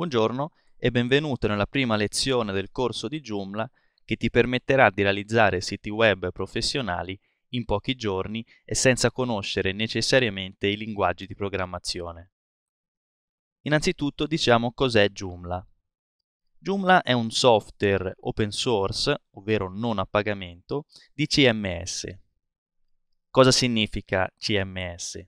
Buongiorno e benvenuto nella prima lezione del corso di Joomla che ti permetterà di realizzare siti web professionali in pochi giorni e senza conoscere necessariamente i linguaggi di programmazione. Innanzitutto diciamo cos'è Joomla. Joomla è un software open source, ovvero non a pagamento, di CMS. Cosa significa CMS?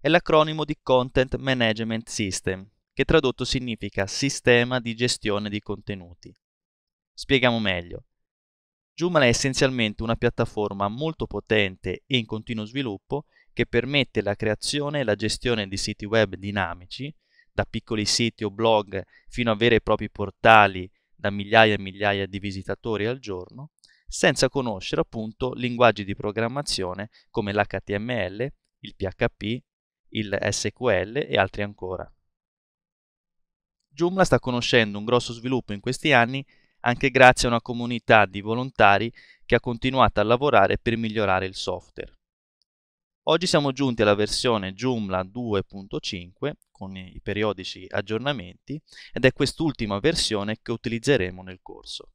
È l'acronimo di Content Management System, che tradotto significa sistema di gestione di contenuti. Spieghiamo meglio. Joomla è essenzialmente una piattaforma molto potente e in continuo sviluppo che permette la creazione e la gestione di siti web dinamici, da piccoli siti o blog fino a veri e propri portali da migliaia e migliaia di visitatori al giorno, senza conoscere appunto linguaggi di programmazione come l'HTML, il PHP, il SQL e altri ancora. Joomla sta conoscendo un grosso sviluppo in questi anni anche grazie a una comunità di volontari che ha continuato a lavorare per migliorare il software. Oggi siamo giunti alla versione Joomla 2.5 con i periodici aggiornamenti ed è quest'ultima versione che utilizzeremo nel corso.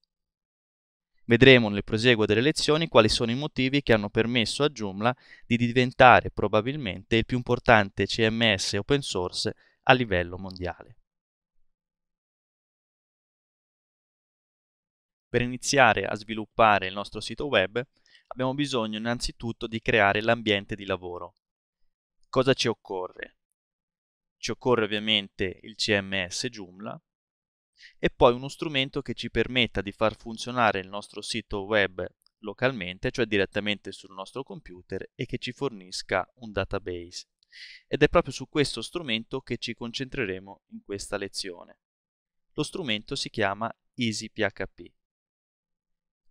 Vedremo nel proseguo delle lezioni quali sono i motivi che hanno permesso a Joomla di diventare probabilmente il più importante CMS open source a livello mondiale. Per iniziare a sviluppare il nostro sito web abbiamo bisogno innanzitutto di creare l'ambiente di lavoro. Cosa ci occorre? Ci occorre ovviamente il CMS Joomla e poi uno strumento che ci permetta di far funzionare il nostro sito web localmente, cioè direttamente sul nostro computer e che ci fornisca un database. Ed è proprio su questo strumento che ci concentreremo in questa lezione. Lo strumento si chiama EasyPHP.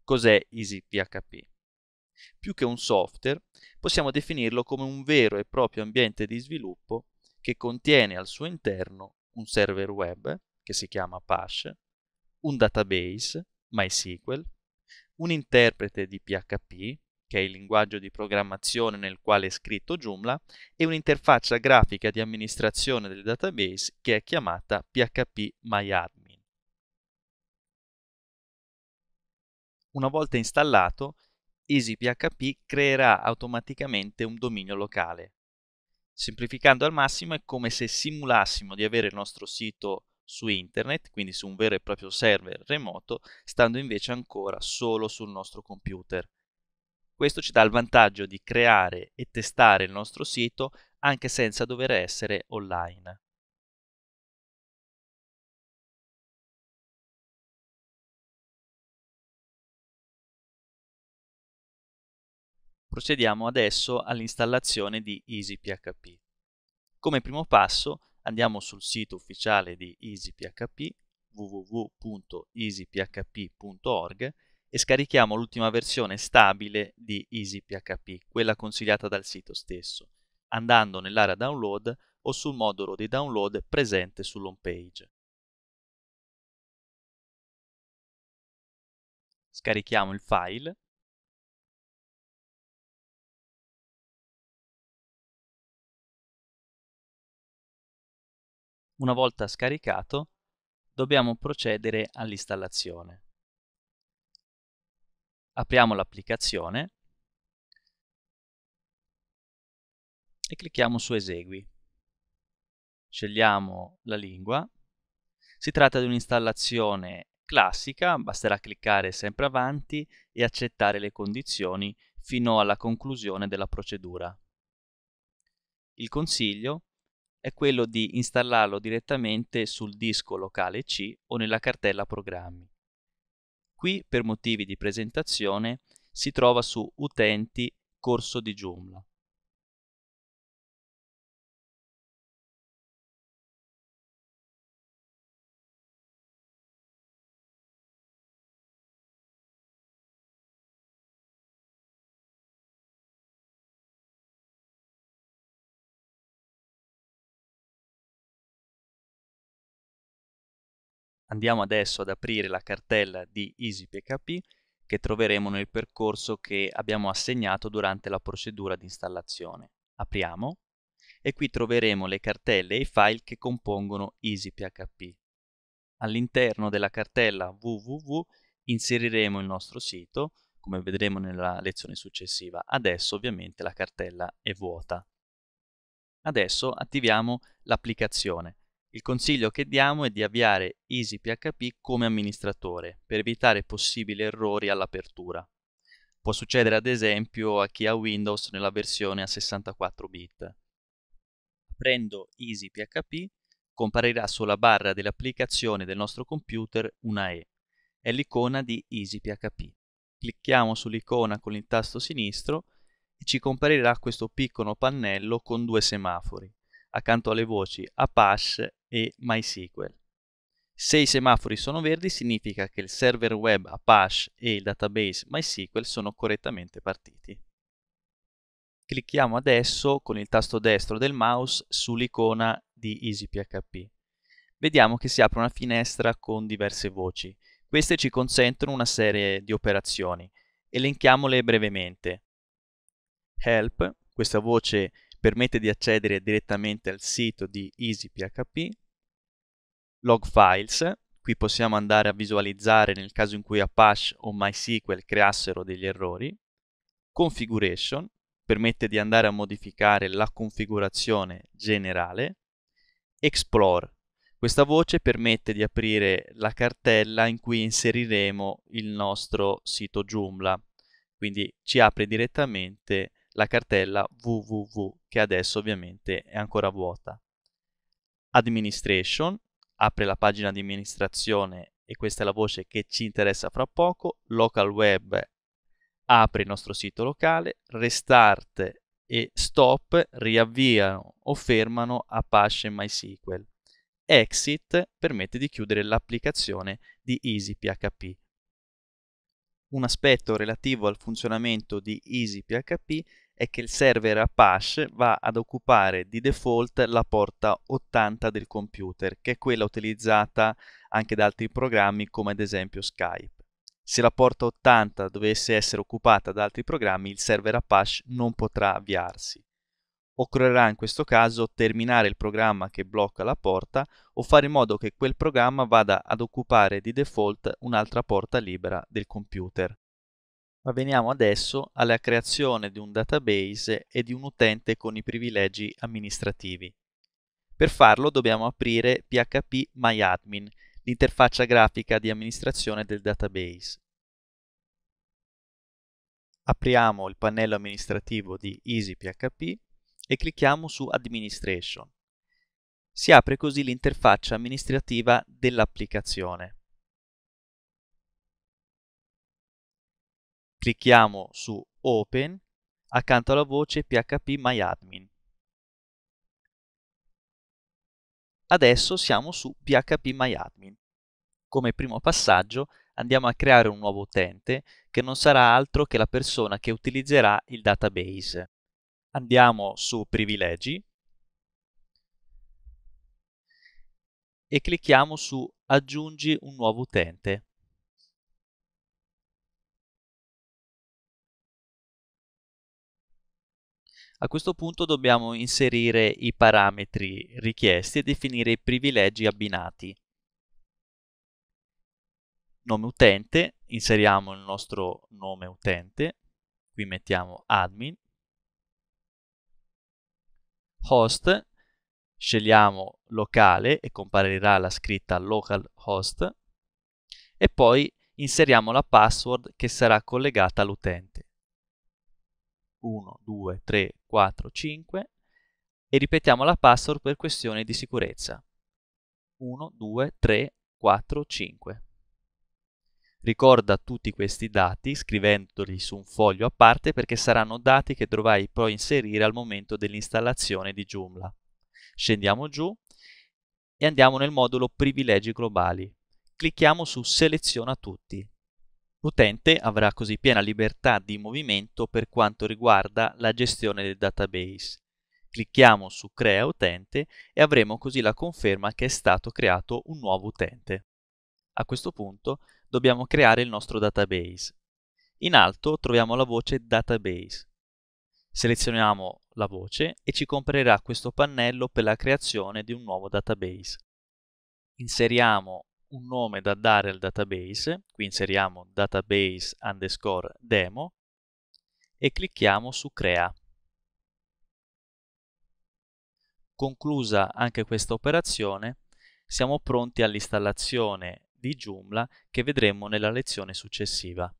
Cos'è EasyPHP? Più che un software, possiamo definirlo come un vero e proprio ambiente di sviluppo che contiene al suo interno un server web, che si chiama Apache, un database, MySQL, un interprete di PHP, che è il linguaggio di programmazione nel quale è scritto Joomla, e un'interfaccia grafica di amministrazione del database che è chiamata PHP MyAdmin. Una volta installato, EasyPHP creerà automaticamente un dominio locale. Semplificando al massimo è come se simulassimo di avere il nostro sito su internet, quindi su un vero e proprio server remoto, stando invece ancora solo sul nostro computer. Questo ci dà il vantaggio di creare e testare il nostro sito anche senza dover essere online. Procediamo adesso all'installazione di EasyPHP. Come primo passo andiamo sul sito ufficiale di EasyPHP www.easyphp.org e scarichiamo l'ultima versione stabile di EasyPHP, quella consigliata dal sito stesso, andando nell'area download o sul modulo di download presente sull'home page. Scarichiamo il file Una volta scaricato, dobbiamo procedere all'installazione. Apriamo l'applicazione e clicchiamo su Esegui. Scegliamo la lingua. Si tratta di un'installazione classica, basterà cliccare sempre avanti e accettare le condizioni fino alla conclusione della procedura. Il consiglio è quello di installarlo direttamente sul disco locale C o nella cartella programmi. Qui, per motivi di presentazione, si trova su Utenti, Corso di Joomla. Andiamo adesso ad aprire la cartella di EasyPHP che troveremo nel percorso che abbiamo assegnato durante la procedura di installazione. Apriamo e qui troveremo le cartelle e i file che compongono EasyPHP. All'interno della cartella www inseriremo il nostro sito, come vedremo nella lezione successiva. Adesso ovviamente la cartella è vuota. Adesso attiviamo l'applicazione. Il consiglio che diamo è di avviare EasyPHP come amministratore per evitare possibili errori all'apertura. Può succedere ad esempio a chi ha Windows nella versione a 64 bit. Aprendo EasyPHP comparirà sulla barra dell'applicazione del nostro computer una E. È l'icona di EasyPHP. Clicchiamo sull'icona con il tasto sinistro e ci comparirà questo piccolo pannello con due semafori accanto alle voci Apache e MySQL. Se i semafori sono verdi significa che il server web Apache e il database MySQL sono correttamente partiti. Clicchiamo adesso con il tasto destro del mouse sull'icona di EasyPHP. Vediamo che si apre una finestra con diverse voci. Queste ci consentono una serie di operazioni. Elenchiamole brevemente. Help, questa voce permette di accedere direttamente al sito di EasyPHP log files, qui possiamo andare a visualizzare nel caso in cui Apache o MySQL creassero degli errori, configuration, permette di andare a modificare la configurazione generale, explore, questa voce permette di aprire la cartella in cui inseriremo il nostro sito Joomla, quindi ci apre direttamente la cartella www che adesso ovviamente è ancora vuota. Administration, apre la pagina di amministrazione e questa è la voce che ci interessa fra poco, local web apre il nostro sito locale, restart e stop riavviano o fermano Apache MySQL. Exit permette di chiudere l'applicazione di EasyPHP. Un aspetto relativo al funzionamento di EasyPHP è che il server Apache va ad occupare di default la porta 80 del computer, che è quella utilizzata anche da altri programmi come ad esempio Skype. Se la porta 80 dovesse essere occupata da altri programmi, il server Apache non potrà avviarsi. Occorrerà in questo caso terminare il programma che blocca la porta o fare in modo che quel programma vada ad occupare di default un'altra porta libera del computer. Ma veniamo adesso alla creazione di un database e di un utente con i privilegi amministrativi. Per farlo dobbiamo aprire PHP MyAdmin, l'interfaccia grafica di amministrazione del database. Apriamo il pannello amministrativo di EasyPHP e clicchiamo su Administration. Si apre così l'interfaccia amministrativa dell'applicazione. Clicchiamo su Open, accanto alla voce PHP My Adesso siamo su PHP My Come primo passaggio andiamo a creare un nuovo utente che non sarà altro che la persona che utilizzerà il database. Andiamo su Privilegi e clicchiamo su Aggiungi un nuovo utente. A questo punto dobbiamo inserire i parametri richiesti e definire i privilegi abbinati. Nome utente, inseriamo il nostro nome utente, qui mettiamo admin. Host, scegliamo locale e comparirà la scritta localhost e poi inseriamo la password che sarà collegata all'utente. 1, 2, 3, 4, 5 e ripetiamo la password per questione di sicurezza. 1, 2, 3, 4, 5. Ricorda tutti questi dati scrivendoli su un foglio a parte perché saranno dati che dovrai poi inserire al momento dell'installazione di Joomla. Scendiamo giù e andiamo nel modulo privilegi globali. Clicchiamo su seleziona tutti L'utente avrà così piena libertà di movimento per quanto riguarda la gestione del database. Clicchiamo su Crea utente e avremo così la conferma che è stato creato un nuovo utente. A questo punto dobbiamo creare il nostro database. In alto troviamo la voce Database. Selezioniamo la voce e ci comprerà questo pannello per la creazione di un nuovo database. Inseriamo un nome da dare al database, qui inseriamo database underscore demo e clicchiamo su crea. Conclusa anche questa operazione, siamo pronti all'installazione di Joomla che vedremo nella lezione successiva.